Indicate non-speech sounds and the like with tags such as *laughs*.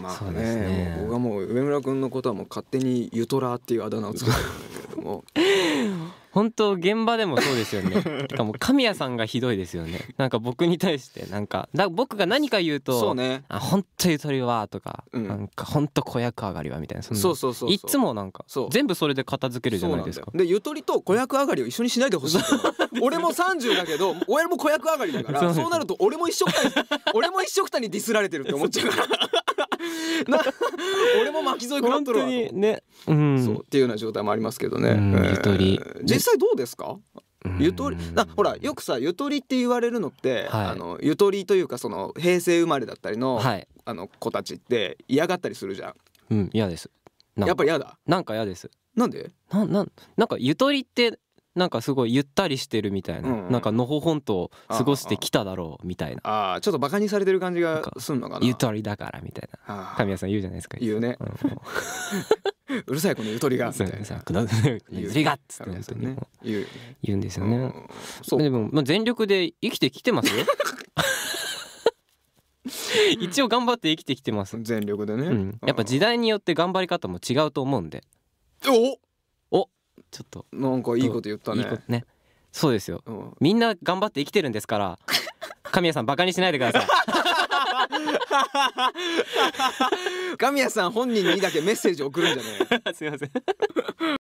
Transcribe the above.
まあね、ね、僕はもう上村君のことはもう勝手にゆとらっていうあだ名を作けてるんけども本当現場でもそうですよねて *laughs* かもう神谷さんがひどいですよねなんか僕に対してなんか僕が何か言うと「そうねあ本当ゆとりは」とか、うん、なんか本当子役上がりはみたいなそそうそうそういつもなんか全部それで片付けるじゃないですかでゆとりと子役上がりを一緒にしないでほしい *laughs* 俺も30だけど俺も子役上がりだからそうなると俺も一緒くたに *laughs* 俺も一緒くたにディスられてるって思っちゃうから俺も巻き添え食らっとるわにね、うん、そうっていうような状態もありますけどね、うん、ゆとり、えー、実際どうですかゆとりなほらよくさゆとりって言われるのって、はい、あのゆとりというかその平成生まれだったりのはい、あの子たちって嫌がったりするじゃん。うん嫌です。やっぱり嫌だ。なんか嫌です。なんで？なんなんなんかゆとりってなんかすごいゆったりしてるみたいな、うんうん、なんかのほほんと過ごしてきただろうみたいなああちょっとバカにされてる感じがすんのかなゆとりだからみたいな神谷さん言うじゃないですか言うね、うん、*laughs* うるさいこのゆとりがみたいなゆとりがっつって本当に言う言うんですよね、うん、そうでも、まあ、全力で生きてきてますよ *laughs* 一応頑張って生きてきてます全力でね、うん、やっぱ時代によって頑張り方も違うと思うんでおっとなんかいいこと言ったねいいねそうですよ、うん、みんな頑張って生きてるんですから *laughs* 神谷さんバカにしないでください神谷さん本人にだけメッセージ送るんじゃない *laughs* すいません